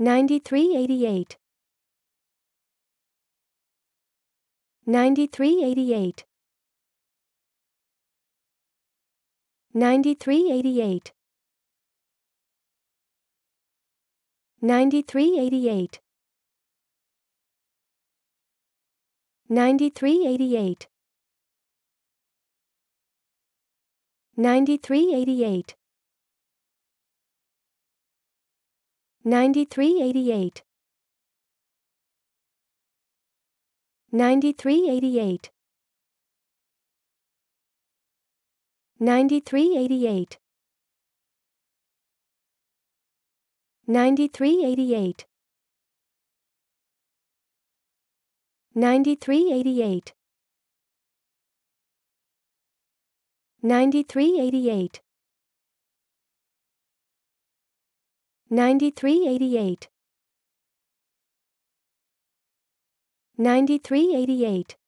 9388 9388 9388 9388 9388 9388 9388 9388 9388 9388 9388 9388 9388 9388